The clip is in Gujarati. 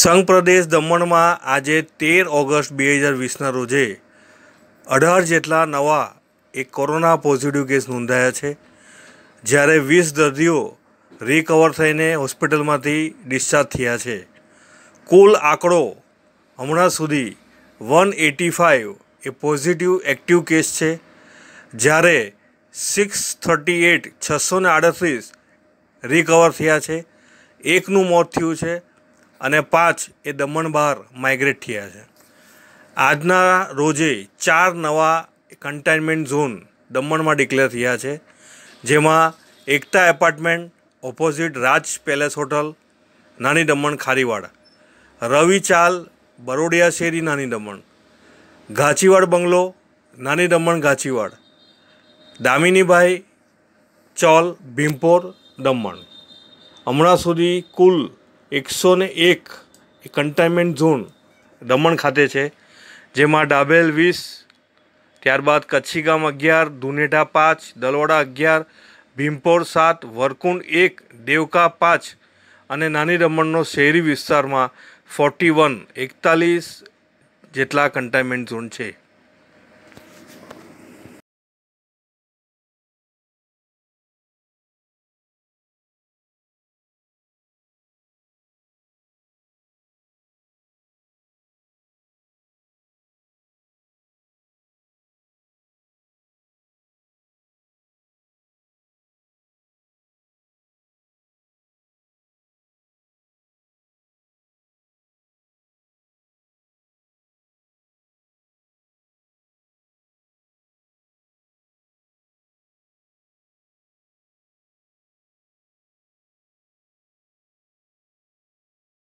સંઘ પ્રદેશ દમણમાં આજે તેર ઓગસ્ટ બે હજાર વીસના રોજે અઢાર જેટલા નવા એક કોરોના પોઝિટિવ કેસ નોંધાયા છે જ્યારે વીસ દર્દીઓ રિકવર થઈને હોસ્પિટલમાંથી ડિસ્ચાર્જ થયા છે કુલ આંકડો હમણાં સુધી વન એટી ફાઇવ એ પોઝિટિવ એક્ટિવ કેસ છે જ્યારે સિક્સ થર્ટી એટ છસો ને આડત્રીસ રિકવર થયા છે એકનું મોત થયું છે અને પાંચ એ દમણ બહાર માઇગ્રેટ થયા છે આજના રોજે ચાર નવા કન્ટેનમેન્ટ ઝોન દમણમાં ડિક્લેર થયા છે જેમાં Ekta apartment opposite Raj palace hotel Nani Daman ખારીવાડ રવિ ચાલ બરોડિયા શેરી નાની દમણ ઘાચીવાડ બંગલો નાની દમણ ઘાચીવાડ દામિનીભાઈ ચોલ ભીમપોર દમણ હમણાં સુધી કુલ એકસો ને એક કન્ટેનમેન્ટ ઝોન દમણ ખાતે છે જેમાં ડાબેલ વીસ ત્યારબાદ કચ્છીગામ અગિયાર દુનેઢા પાંચ દલવાડા અગિયાર ભીમપોર સાત વરકુંડ એક દેવકા પાંચ અને નાની દમણનો શહેરી વિસ્તારમાં ફોર્ટી વન એકતાલીસ જેટલા કન્ટેનમેન્ટ ઝોન છે